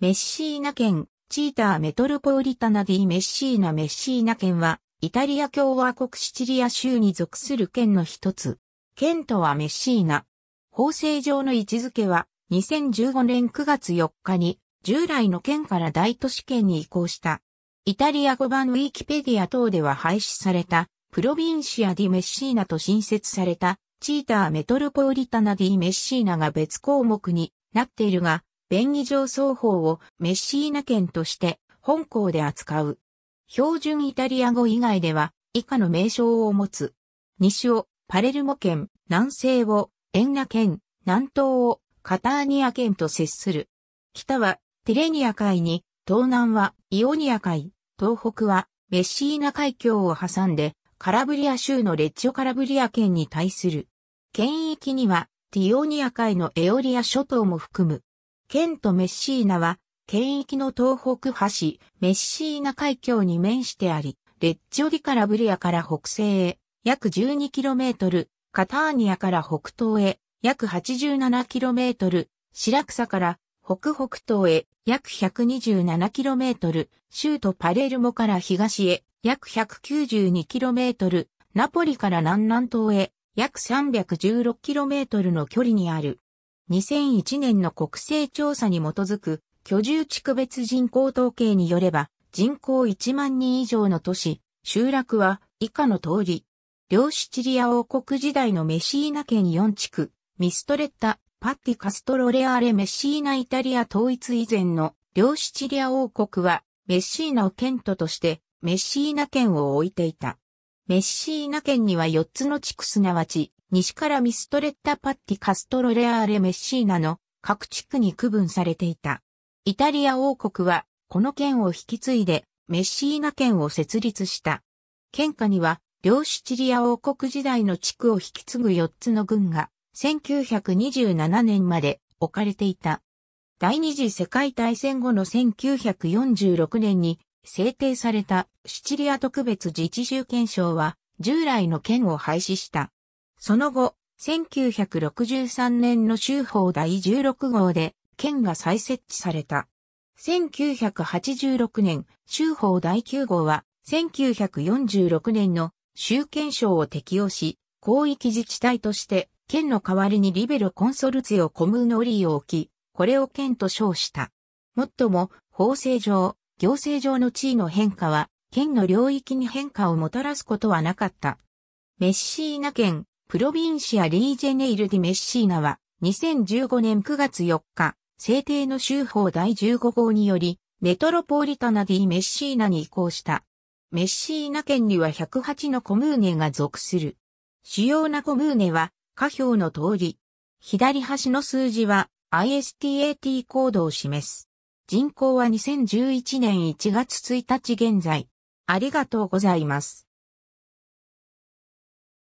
メッシーナ県、チーターメトルポリタナディメッシーナメッシーナ県は、イタリア共和国シチリア州に属する県の一つ。県とはメッシーナ。法制上の位置づけは、2015年9月4日に、従来の県から大都市圏に移行した。イタリア語版ウィキペディア等では廃止された、プロビンシアディメッシーナと新設された、チーターメトルポリタナディメッシーナが別項目になっているが、便宜上双方をメッシーナ県として本校で扱う。標準イタリア語以外では以下の名称を持つ。西をパレルモ県、南西をエンナ県、南東をカターニア県と接する。北はテレニア海に、東南はイオニア海、東北はメッシーナ海峡を挟んでカラブリア州のレッジョカラブリア県に対する。県域にはティオニア海のエオリア諸島も含む。県とメッシーナは、県域の東北端、メッシーナ海峡に面してあり、レッジョディカラブリアから北西へ、約 12km、カターニアから北東へ、約 87km、シラクサから北北東へ、約 127km、州都パレルモから東へ、約 192km、ナポリから南南東へ、約 316km の距離にある2001年の国勢調査に基づく居住地区別人口統計によれば、人口1万人以上の都市、集落は以下の通り。両シチリア王国時代のメシーナ県4地区、ミストレッタ、パッティカストロレアーレメシーナイタリア統一以前の両シチリア王国はメシーナを県都としてメシーナ県を置いていた。メッシーナ県には4つの地区すなわち、西からミストレッタパッティカストロレアーレメッシーナの各地区に区分されていた。イタリア王国は、この県を引き継いで、メッシーナ県を設立した。県下には、両シチリア王国時代の地区を引き継ぐ4つの軍が、1927年まで置かれていた。第二次世界大戦後の1946年に制定されたシチリア特別自治州憲章は従来の県を廃止した。その後、1963年の州法第16号で県が再設置された。1986年、州法第9号は1946年の州憲章を適用し、広域自治体として県の代わりにリベロコンソルツィオコムーノリーを置き、これを県と称した。もっとも、法制上、行政上の地位の変化は県の領域に変化をもたらすことはなかった。メッシーナ県、プロビンシア・リージェネイル・ディ・メッシーナは、2015年9月4日、制定の州法第15号により、メトロポリタナ・ディ・メッシーナに移行した。メッシーナ県には108のコムーネが属する。主要なコムーネは、下表の通り。左端の数字は ISTAT コードを示す。人口は2011年1月1日現在。ありがとうございます。